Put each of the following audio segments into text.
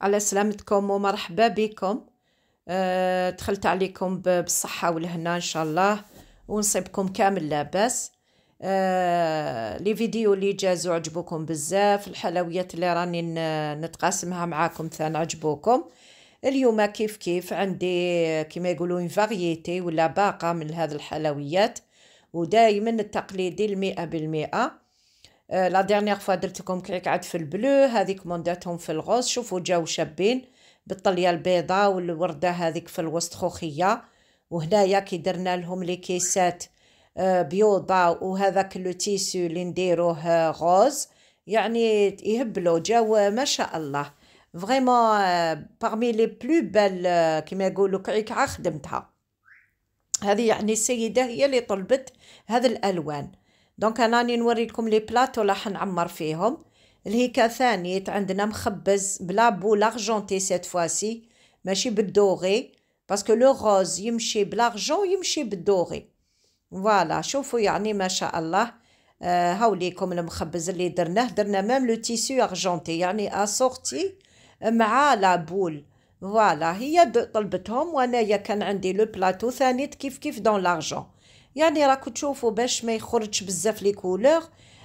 على سلامتكم ومرحبا بكم أه دخلت عليكم بالصحة والهنا إن شاء الله ونصيبكم كامل لاباس أه لي فيديو اللي جازوا عجبوكم بزاف الحلويات اللي راني نتقاسمها معاكم ثان عجبوكم اليوم كيف كيف عندي كما يقولوا فاريتي ولا باقة من هذه الحلويات ودائما التقليدي المئة بالمئة لا ديرنيغ فوا درت لكم عاد في البلو هذيك مونداتهم في الغوز شوفوا جاو شابين بالطليه البيضاء والورده هذيك في الوسط خوخيه وهنايا كي درنا لهم لي كيسات آه، بيوضه وهذاك لو تيسو اللي نديروه آه، غوز يعني يهبلوا جاو ما شاء الله فريمون باغمي لي بلو بال كيما يقولوا كعكعه خدمتها هذه يعني السيده هي اللي طلبت هذه الالوان دونك انا راني نوري لكم لي بلاطو راح نعمر فيهم الهيكا ثانيت عندنا مخبز بلا بول ارجونتي سيت فواسي ماشي بالدوغي باسكو لو غوز يمشي بلارجون يمشي بالدوغي فوالا شوفوا يعني ما شاء الله آه هاو ليكم المخبز اللي درناه درنا ميم لو تيسيو ارجونتي يعني اسورتي مع لا بول فوالا هي طلبتهم وانايا كان عندي لو بلاطو ثاني كيف كيف دون لارجون يعني راكو تشوفوا باش ما يخرجش بزاف لي كولور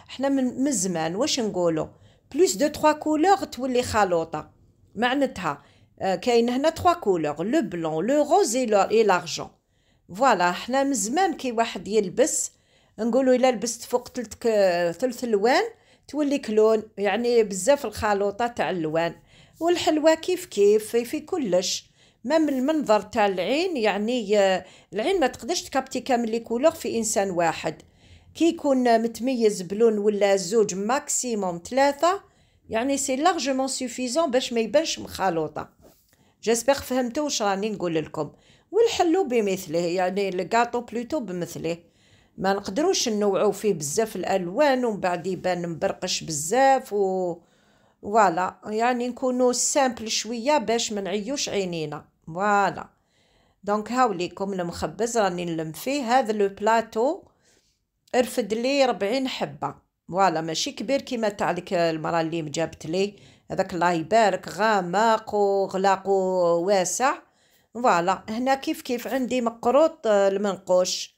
حنا من, من زمان واش نقولوا بلوس دو تخوا كولور تولي خلوطه معناتها آه، كاين هنا تخوا كولور لو بلون لو روز اي لارجون فوالا حنا من زمان كي واحد يلبس نقولوا الا لبست فوق ثلث ثلث الوان تولي كلون يعني بزاف الخلوطه تاع اللوان والحلوه كيف كيف في كلش مام المنظر تاع العين يعني آه، العين ما تقدرش تكابتي كامل لي كولور في انسان واحد كي يكون متميز بلون ولا زوج ماكسيموم ثلاثه يعني سي لارجومون سوفيزون باش ما يبانش مخلوطه جيسبر فهمتوا واش راني نقول لكم والحلو بمثله يعني الكاطو بلوتو بمثله ما نقدروش نوعو فيه بزاف الالوان ومن بعد يبان مبرقش بزاف و فوالا يعني نكونو سامبل شويه باش ما نعيوش عينينا فوالا دونك هاوليكم المخبز راني نلم فيه هذا لو بلاطو رفد لي ربعين حبه فوالا ماشي كبير كيما تاع ديك المره اللي جابت لي هذاك الله يبارك غامق وغلاق واسع فوالا هنا كيف كيف عندي مقروط آه، المنقوش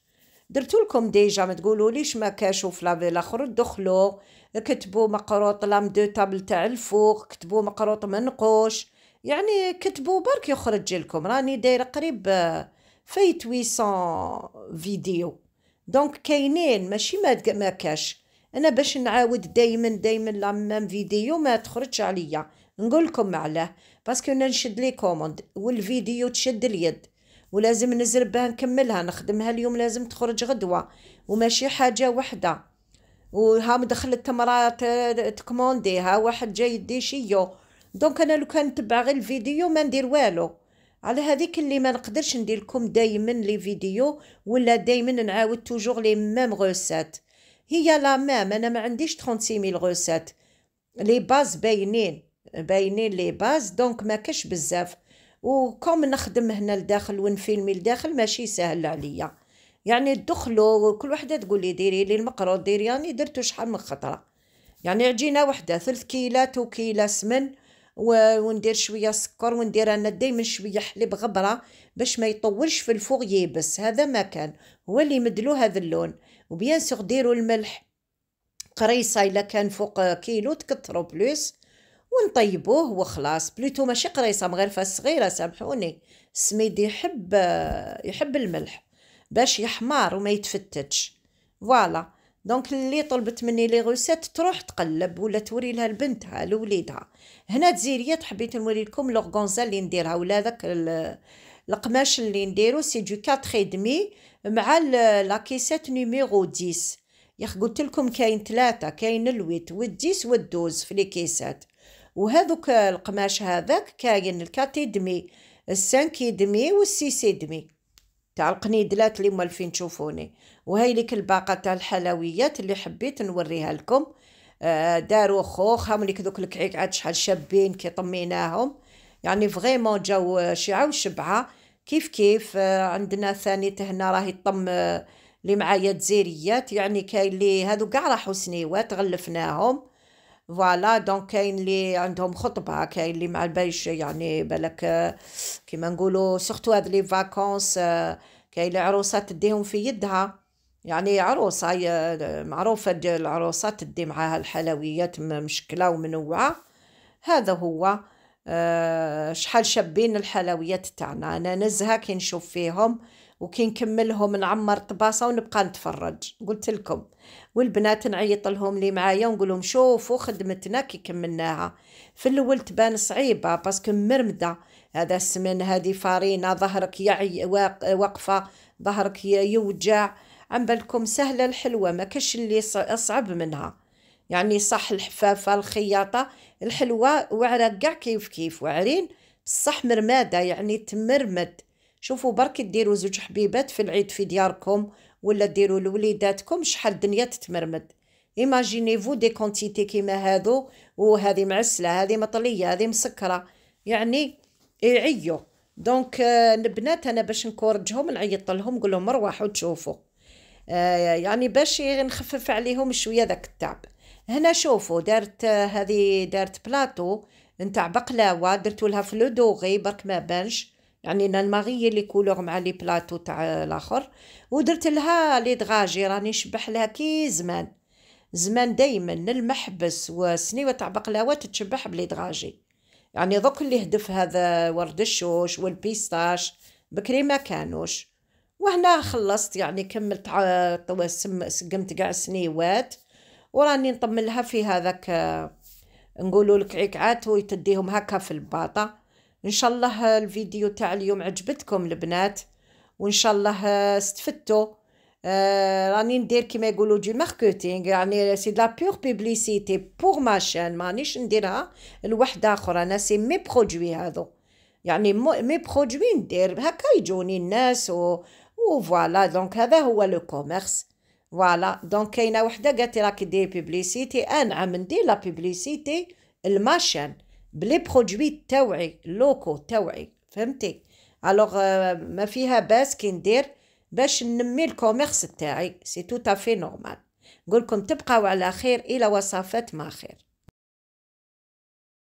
درتو لكم ديجا ما تقولوا ليش ما كاشوا في لافي الاخر دخلوا كتبوا مقروط لام دو تابل تاع الفوق كتبوا مقروط منقوش يعني كتبوا برك يخرج لكم راني دايره قريب آه، في 800 فيديو دونك كاينين ماشي ما كاش انا باش نعاود دائما دائما لا ميم فيديو ما تخرجش عليا نقول لكم علاه باسكو انا نشد لي كوموند والفيديو تشد اليد ولازم نزل بها نكملها نخدمها اليوم لازم تخرج غدوه وماشي حاجه وحده وها دخلت مرات آه، ها واحد جاي يدي شيو دونك انا لو كان نتبع غير الفيديو ما ندير والو على هذيك اللي ما نقدرش ندير لكم دائما لي فيديو ولا دائما نعاود توجور لي ميم غوسات هي لا ميم انا ما عنديش 36000 غوسات لي باز باينين باينين لي باز دونك ما كاش بزاف وكم نخدم هنا لداخل ونفيلمي لداخل ماشي سهل عليا يعني دخلوا كل وحده تقول لي ديري لي المقرود ديري راني يعني درتو شحال من خطره يعني عجينه وحده ثلث كيلات وكيله سمن وندير شويه سكر وندير انا دايما شويه حليب غبره باش ما يطولش في الفوغ يبس هذا ما كان هو اللي يمدلو هذا اللون وبيان سيغ ديروا الملح قريصه الا كان فوق كيلو تكثروا بلوس ونطيبوه وخلاص بلوتو ماشي قريصه مغرفه صغيره سامحوني السميد يحب يحب الملح باش يحمر وما يتفتتش فوالا دونك اللي طلبت مني لي غوسيت تروح تقلب ولا توري لها لبنتها لوليدها هنا تزيريات حبيت نوري لكم لورغونزا اللي نديرها ولا ذاك القماش اللي نديرو سي دو 4 دمي مع لاكيسات نيميرو 10 ياخ قلت لكم كاين ثلاثة كاين الويت والديس والدوز في لي كيسات وهذوك القماش هذاك كاين الكاتي دمي السانكي دمي والسيسي دمي تاع القنيدلات اللي مالفين تشوفوني وهاي ليك الباقه تاع الحلويات اللي حبيت نوريها لكم آه داروا هاو ليك دوك الكعيك عاد شحال شابين كي طميناهم يعني فريمون جاو شعه وشبعه كيف كيف آه، عندنا ثاني تهنا راهي طم آه، اللي معايا تزيريات يعني كاين اللي هادو كاع راحوا سنيوات غلفناهم فوالا دونك كاين اللي عندهم خطبه كاين اللي ما البيش يعني بالك آه، كيما نقولوا سورتو هاد لي فاكونس آه، كاين العروسه تديهم في يدها يعني عروسه آه، معروفه العروسه تدي معاها الحلويات مشكله ومنوعه هذا هو شحال شابين الحلويات تاعنا انا نزهه كي نشوف فيهم وكي نكملهم نعمر طباسة ونبقى نتفرج قلت لكم والبنات نعيط لهم لي معايا ونقول لهم شوفوا خدمتنا كي كملناها في الاول تبان صعيبه باسكو مرمده هذا السمن هذه فارينه ظهرك يعي واقفه ظهرك يوجع عم بالكم سهله الحلوه ما كاش اللي اصعب منها يعني صح الحفافه الخياطه الحلوه وعرق كاع كيف كيف وعرين بصح مرماده يعني تمرمد شوفوا برك ديروا زوج حبيبات في العيد في دياركم ولا ديروا لوليداتكم شحال الدنيا تتمرمد ايماجيني فو دي كونتيتي كيما هادو وهذه معسله هذه مطليه هذه مسكره يعني يعيو دونك آه، البنات انا باش نكورجهم نعيط لهم نقول لهم روحوا تشوفوا آه، يعني باش نخفف عليهم شويه ذاك التعب هنا شوفوا دارت آه، هذه دارت بلاطو نتاع بقلاوه درتولها في لو دوغي برك ما بانش يعني انا الماغي لي كولور مع لي بلاطو تاع الاخر ودرت لها لي دغاجي راني نشبح لها كي زمان زمان دايما المحبس وسنيوه تاع بقلاوات تشبح بلي دغاجي يعني دوك اللي هدف هذا ورد الشوش والبيستاش بكري ما كانوش وهنا خلصت يعني كملت سقمت كاع سنيوات وراني نطملها في هذاك نقولوا لك عكعات ويتديهم هكا في الباطه ان شاء الله الفيديو تاع اليوم عجبتكم البنات وان شاء الله استفدتوا آه راني ندير كيما يقولوا دي ماركتينغ يعني سي لا بيور بيبليسيتي بور ما شان مانيش نديرها لواحد اخر انا سي مي برودوي هذو يعني مي برودوي ندير هكا يجوني الناس و فوالا دونك هذا هو لو كوميرس فوالا دونك كاينه وحده قالت لي راكي ديري بيبليسيتي انا عم ندير لا بيبليسيتي الماشان بلي برودوي تاوعي لوكو تاوعي فهمتي الوغ آه، ما فيها باس كي ندير باش ننمي الكوميرس تاعي سي تو تافي نورمال نقولكم تبقاو على خير الى وصفات ما خير